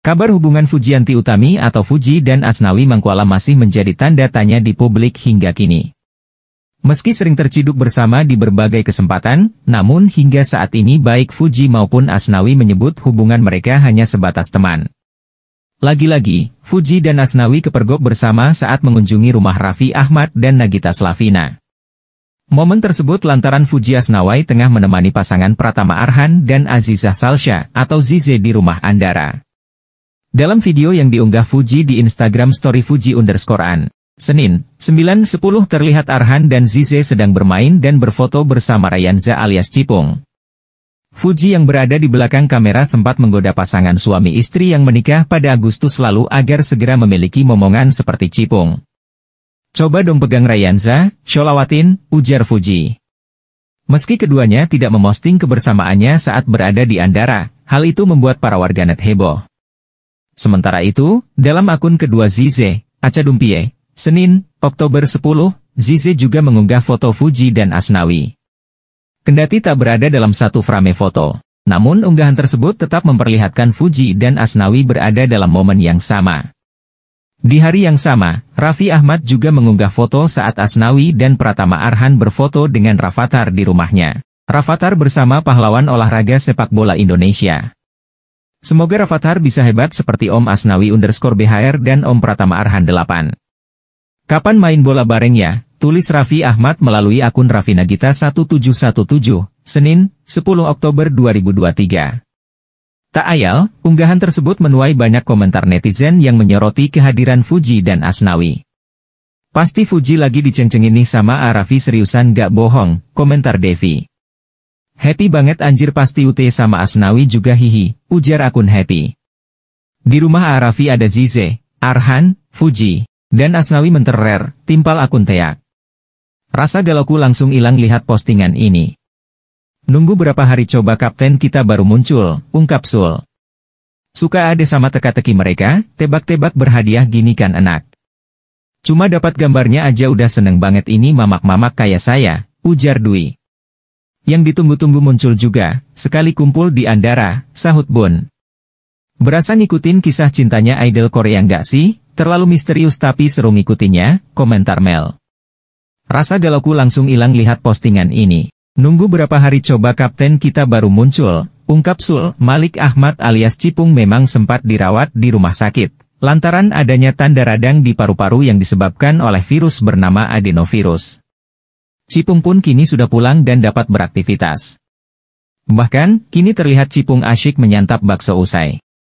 Kabar hubungan Fujianti Utami atau Fuji dan Asnawi Mangkuala masih menjadi tanda tanya di publik hingga kini. Meski sering terciduk bersama di berbagai kesempatan, namun hingga saat ini baik Fuji maupun Asnawi menyebut hubungan mereka hanya sebatas teman. Lagi-lagi, Fuji dan Asnawi kepergok bersama saat mengunjungi rumah Raffi Ahmad dan Nagita Slavina. Momen tersebut lantaran Fuji Asnawi tengah menemani pasangan Pratama Arhan dan Azizah Salsha atau Zize di rumah Andara. Dalam video yang diunggah Fuji di Instagram story Fuji underscore an, Senin, 9.10 terlihat Arhan dan Zize sedang bermain dan berfoto bersama Rayanza alias Cipung. Fuji yang berada di belakang kamera sempat menggoda pasangan suami istri yang menikah pada Agustus lalu agar segera memiliki momongan seperti Cipung. Coba dong pegang Rayanza, Sholawatin, ujar Fuji. Meski keduanya tidak memosting kebersamaannya saat berada di Andara, hal itu membuat para warganet heboh. Sementara itu, dalam akun kedua Zize, Aca Dumpie, Senin, Oktober 10, Zize juga mengunggah foto Fuji dan Asnawi. Kendati tak berada dalam satu frame foto, namun unggahan tersebut tetap memperlihatkan Fuji dan Asnawi berada dalam momen yang sama. Di hari yang sama, Raffi Ahmad juga mengunggah foto saat Asnawi dan Pratama Arhan berfoto dengan Rafathar di rumahnya. Rafathar bersama pahlawan olahraga sepak bola Indonesia. Semoga Rafathar bisa hebat seperti Om Asnawi underscore BHR dan Om Pratama Arhan 8. Kapan main bola bareng ya? Tulis Raffi Ahmad melalui akun Raffi Nagita 1717, Senin, 10 Oktober 2023. Tak ayal, unggahan tersebut menuai banyak komentar netizen yang menyoroti kehadiran Fuji dan Asnawi. Pasti Fuji lagi dicencengin nih sama Arafi seriusan gak bohong, komentar Devi. Happy banget anjir pasti Ute sama Asnawi juga hihi, ujar akun Happy. Di rumah Arafi ada Zize, Arhan, Fuji, dan Asnawi menterer, timpal akun Teak. Rasa galauku langsung hilang lihat postingan ini. Nunggu berapa hari coba kapten kita baru muncul, ungkap Sul. Suka ada sama teka-teki mereka, tebak-tebak berhadiah gini kan enak. Cuma dapat gambarnya aja udah seneng banget ini mamak-mamak kayak saya, ujar Dwi yang ditunggu-tunggu muncul juga, sekali kumpul di Andara, sahut Bon. Berasa ngikutin kisah cintanya idol Korea nggak sih? Terlalu misterius tapi seru ngikutinya, komentar Mel. Rasa galauku langsung hilang lihat postingan ini. Nunggu berapa hari coba kapten kita baru muncul, ungkap Sul, Malik Ahmad alias Cipung memang sempat dirawat di rumah sakit. Lantaran adanya tanda radang di paru-paru yang disebabkan oleh virus bernama adenovirus. Cipung pun kini sudah pulang dan dapat beraktivitas. Bahkan, kini terlihat Cipung asyik menyantap bakso usai.